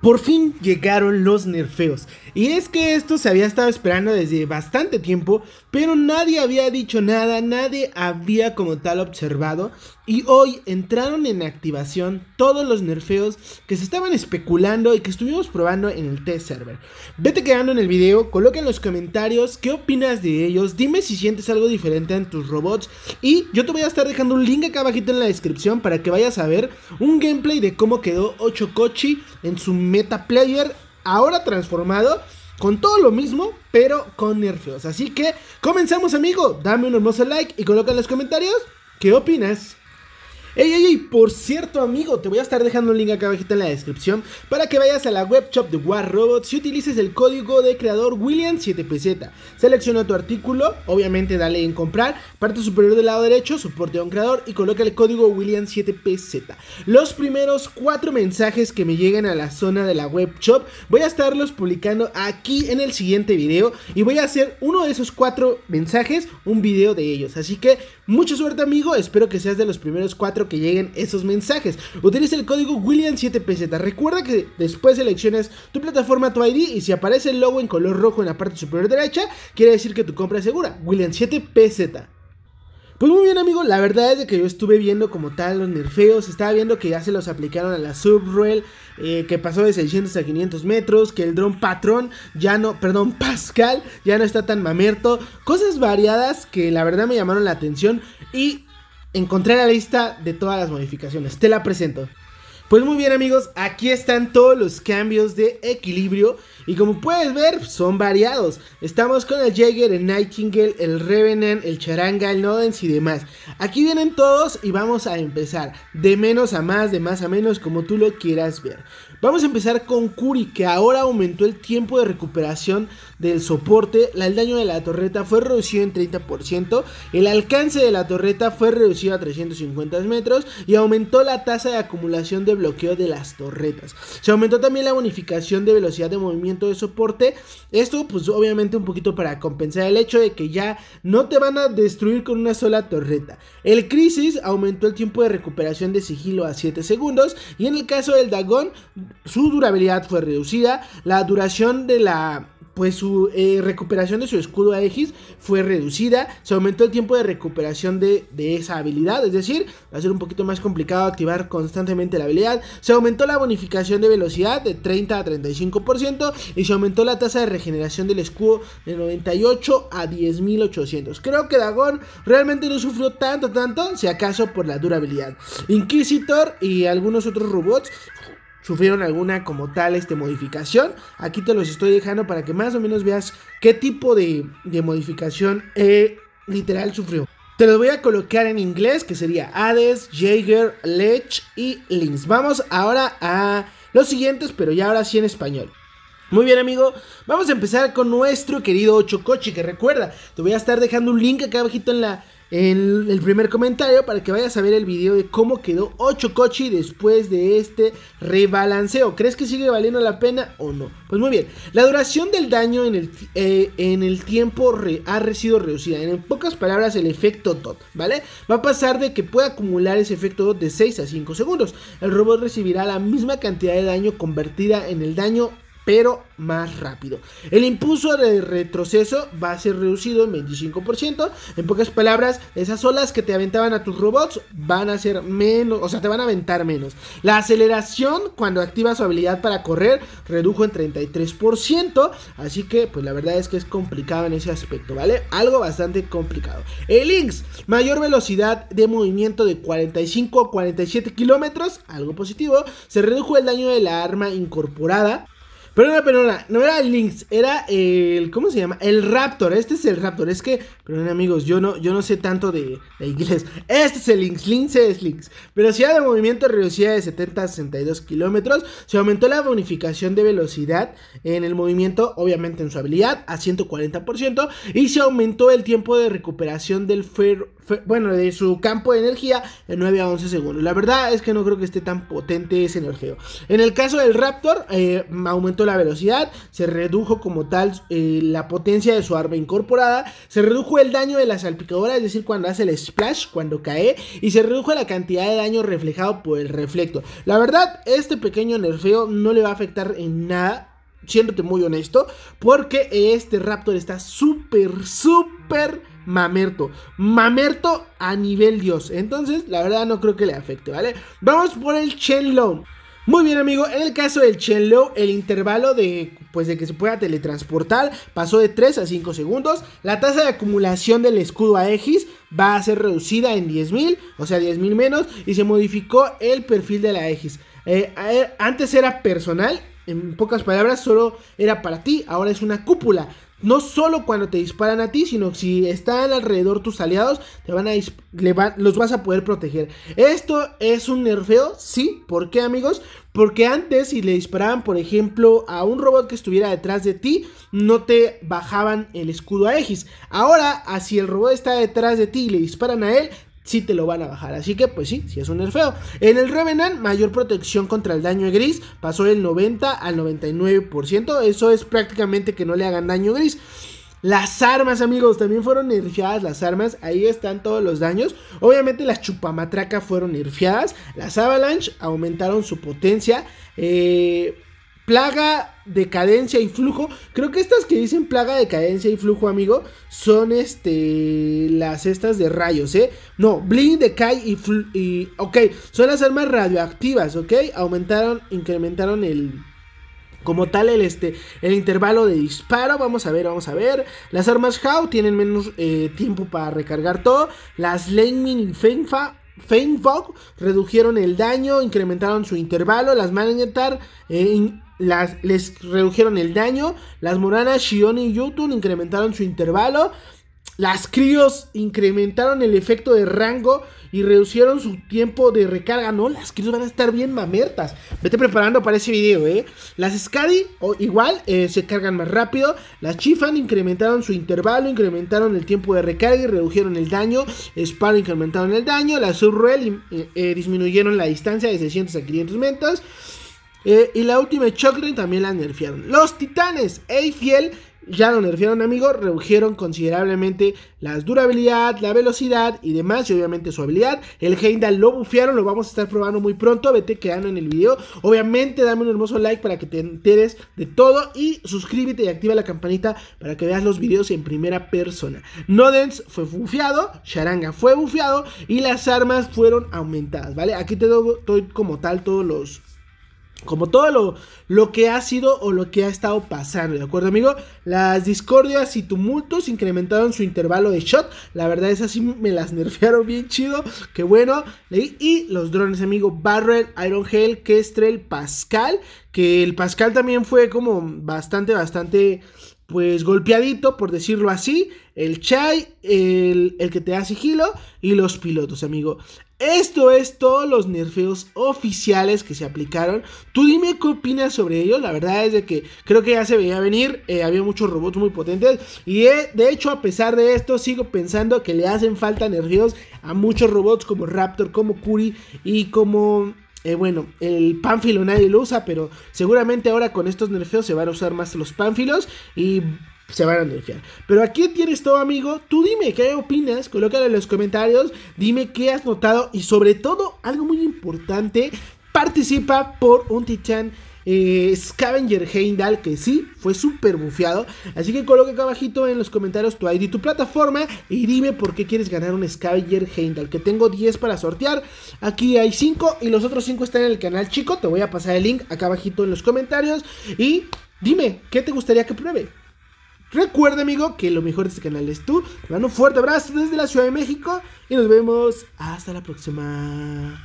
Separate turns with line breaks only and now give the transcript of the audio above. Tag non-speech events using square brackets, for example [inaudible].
Por fin llegaron los nerfeos. Y es que esto se había estado esperando desde bastante tiempo, pero nadie había dicho nada, nadie había como tal observado. Y hoy entraron en activación todos los nerfeos que se estaban especulando y que estuvimos probando en el test server. Vete quedando en el video, coloca en los comentarios qué opinas de ellos, dime si sientes algo diferente en tus robots. Y yo te voy a estar dejando un link acá abajito en la descripción para que vayas a ver un gameplay de cómo quedó Kochi en su Player ahora transformado con todo lo mismo, pero con nerfeos. Así que comenzamos, amigo. Dame un hermoso like y coloca en los comentarios qué opinas. Ey, ey, ey, por cierto amigo, te voy a estar dejando un link acá abajito en la descripción para que vayas a la webshop de War Robots y utilices el código de creador William7PZ. Selecciona tu artículo, obviamente dale en comprar, parte superior del lado derecho, soporte a un creador y coloca el código William7PZ. Los primeros cuatro mensajes que me lleguen a la zona de la webshop voy a estarlos publicando aquí en el siguiente video y voy a hacer uno de esos cuatro mensajes un video de ellos. Así que mucha suerte amigo, espero que seas de los primeros cuatro que lleguen esos mensajes. Utiliza el código William7PZ. Recuerda que después seleccionas tu plataforma, tu ID y si aparece el logo en color rojo en la parte superior derecha, quiere decir que tu compra es segura. William7PZ. Pues muy bien amigo, la verdad es que yo estuve viendo como tal los nerfeos, estaba viendo que ya se los aplicaron a la subruel, eh, que pasó de 600 a 500 metros, que el dron patrón ya no, perdón, [laughs] Pascal ya no está tan mamerto, cosas variadas que la verdad me llamaron la atención y encontré la lista de todas las modificaciones. Te la presento. Pues muy bien amigos, aquí están todos los cambios de equilibrio y como puedes ver son variados. Estamos con el Jaeger, el Nightingale, el Revenant, el Charanga, el Nodens y demás. Aquí vienen todos y vamos a empezar de menos a más, de más a menos como tú lo quieras ver. Vamos a empezar con Curi, que ahora aumentó el tiempo de recuperación del soporte. El daño de la torreta fue reducido en 30%. El alcance de la torreta fue reducido a 350 metros. Y aumentó la tasa de acumulación de bloqueo de las torretas. Se aumentó también la bonificación de velocidad de movimiento de soporte. Esto, pues obviamente, un poquito para compensar el hecho de que ya no te van a destruir con una sola torreta. El Crisis aumentó el tiempo de recuperación de sigilo a 7 segundos. Y en el caso del Dagón su durabilidad fue reducida, la duración de la pues su eh, recuperación de su escudo Aegis fue reducida, se aumentó el tiempo de recuperación de, de, esa habilidad, es decir, va a ser un poquito más complicado activar constantemente la habilidad, se aumentó la bonificación de velocidad de 30 a 35% y se aumentó la tasa de regeneración del escudo de 98 a 10.800. Creo que Dagon realmente no sufrió tanto, tanto, si acaso por la durabilidad. Inquisitor y algunos otros robots sufrieron alguna como tal este, modificación. Aquí te los estoy dejando para que más o menos veas qué tipo de, modificación eh, literal sufrió. Te los voy a colocar en inglés, que sería Hades, Jaeger, Lech y Lynx. Vamos ahora a los siguientes, pero ya ahora sí en español. Muy bien, amigo. Vamos a empezar con nuestro querido Ocho Coche, que recuerda, te voy a estar dejando un link acá abajito en la, en el primer comentario para que vayas a ver el video de cómo quedó ocho coche después de este rebalanceo. ¿Crees que sigue valiendo la pena o no? Pues muy bien, la duración del daño en el, eh, en el tiempo ha sido reducida. En pocas palabras, el efecto tot, ¿vale? Va a pasar de que pueda acumular ese efecto DOT de 6 a 5 segundos. El robot recibirá la misma cantidad de daño convertida en el daño pero más rápido. El impulso de retroceso va a ser reducido en 25%. En pocas palabras, esas olas que te aventaban a tus robots van a ser menos, o sea, te van a aventar menos. La aceleración cuando activa su habilidad para correr redujo en 33%, así que pues la verdad es que es complicado en ese aspecto, ¿vale? Algo bastante complicado. El Inks, mayor velocidad de movimiento de 45 a 47 kilómetros, algo positivo. Se redujo el daño de la arma incorporada pero no, perdona, no era el Lynx, era el. ¿Cómo se llama? El Raptor. Este es el Raptor. Es que, perdón amigos, yo no, yo no sé tanto de, de inglés. Este es el Lynx, Lynx es Lynx. Velocidad de movimiento reducida de 70 a 62 kilómetros. Se aumentó la bonificación de velocidad en el movimiento, obviamente en su habilidad, a 140%. Y se aumentó el tiempo de recuperación del ferro bueno, de su campo de energía de 9 a 11 segundos. La verdad es que no creo que esté tan potente ese Nerfeo. En el caso del Raptor, eh, aumentó la velocidad, se redujo como tal eh, la potencia de su arma incorporada, se redujo el daño de la salpicadora, es decir, cuando hace el splash, cuando cae, y se redujo la cantidad de daño reflejado por el reflecto. La verdad, este pequeño nerfeo no le va a afectar en nada siéndote muy honesto, porque este Raptor está súper, súper mamerto. Mamerto a nivel dios. Entonces, la verdad no creo que le afecte, ¿vale? Vamos por el Chen Muy bien, amigo. En el caso del Chenlo, el intervalo de pues de que se pueda teletransportar pasó de 3 a 5 segundos. La tasa de acumulación del escudo a va a ser reducida en 10.000, o sea, 10.000 menos y se modificó el perfil de la X. Eh, antes era personal, en pocas palabras, solo era para ti, ahora es una cúpula. No solo cuando te disparan a ti, sino si están alrededor tus aliados, te van a los vas a poder proteger. Esto es un nerfeo, sí. ¿Por qué, amigos? Porque antes si le disparaban, por ejemplo, a un robot que estuviera detrás de ti, no te bajaban el escudo a X. Ahora, si el robot está detrás de ti y le disparan a él, si te lo van a bajar. Así que, pues sí, si es un nerfeo. En el Revenant, mayor protección contra el daño gris. Pasó del 90 al 99%. Eso es prácticamente que no le hagan daño gris. Las armas, amigos, también fueron nerfeadas las armas. Ahí están todos los daños. Obviamente las chupamatraca fueron nerfeadas. Las avalanche aumentaron su potencia. Eh plaga, decadencia y flujo. Creo que estas que dicen plaga, decadencia y flujo, amigo, son este las estas de rayos, ¿eh? No, bling, decay y, y ok, son las armas radioactivas, ¿ok? Aumentaron, incrementaron el como tal el, este, el intervalo de disparo. Vamos a ver, vamos a ver. Las armas how tienen menos eh, tiempo para recargar todo. Las Lenmin y Fenfa Fog redujeron el daño, incrementaron su intervalo, las Magnetar eh, las, les redujeron el daño, las Moranas, Shion y Yutun incrementaron su intervalo, las críos incrementaron el efecto de rango y reducieron su tiempo de recarga. No, las críos van a estar bien mamertas. Vete preparando para ese video, ¿eh? Las Scadi igual eh, se cargan más rápido. Las Chifan incrementaron su intervalo, incrementaron el tiempo de recarga y redujeron el daño. Spar incrementaron el daño. Las Subruel eh, eh, disminuyeron la distancia de 600 a 500 metros. y la última Chocren también la nerfearon. Los titanes Eifiel ya lo nerfearon, amigo. Redujeron considerablemente la durabilidad, la velocidad y demás. Y obviamente su habilidad. El heindal lo bufearon. Lo vamos a estar probando muy pronto. Vete quedando en el video. Obviamente, dame un hermoso like para que te enteres de todo. Y suscríbete y activa la campanita para que veas los videos en primera persona. Nodens fue bufeado. Sharanga fue bufeado. Y las armas fueron aumentadas, ¿vale? Aquí te doy como tal todos los como todo lo, lo, que ha sido o lo que ha estado pasando, ¿de acuerdo, amigo? Las discordias y tumultos incrementaron su intervalo de shot. La verdad es así, me las nerfearon bien chido. Qué bueno. Y los drones, amigo. Barrel, Iron Hell, Kestrel, Pascal. Que el Pascal también fue como bastante, bastante pues golpeadito, por decirlo así, el Chai, el, que te da sigilo y los pilotos, amigo. Esto es todos los nerfeos oficiales que se aplicaron. Tú dime qué opinas sobre ellos. La verdad es de que creo que ya se veía venir. Eh, había muchos robots muy potentes. Y eh, de hecho, a pesar de esto, sigo pensando que le hacen falta nerfeos a muchos robots como Raptor, como Curry y como eh, bueno, el pánfilo nadie lo usa, pero seguramente ahora con estos nerfeos se van a usar más los pánfilos y se van a nerfear. Pero aquí tienes todo, amigo. Tú dime qué opinas, colócalo en los comentarios, dime qué has notado y sobre todo, algo muy importante, participa por un titán eh, Scavenger Heindal, que sí, fue súper bufiado, Así que coloque acá abajito en los comentarios tu ID, tu plataforma y dime por qué quieres ganar un Scavenger Heindal. Que tengo 10 para sortear. Aquí hay 5 y los otros 5 están en el canal, chico. Te voy a pasar el link acá abajito en los comentarios. Y dime, ¿qué te gustaría que pruebe? Recuerda, amigo, que lo mejor de este canal es tú. Te mando un fuerte abrazo desde la Ciudad de México y nos vemos hasta la próxima.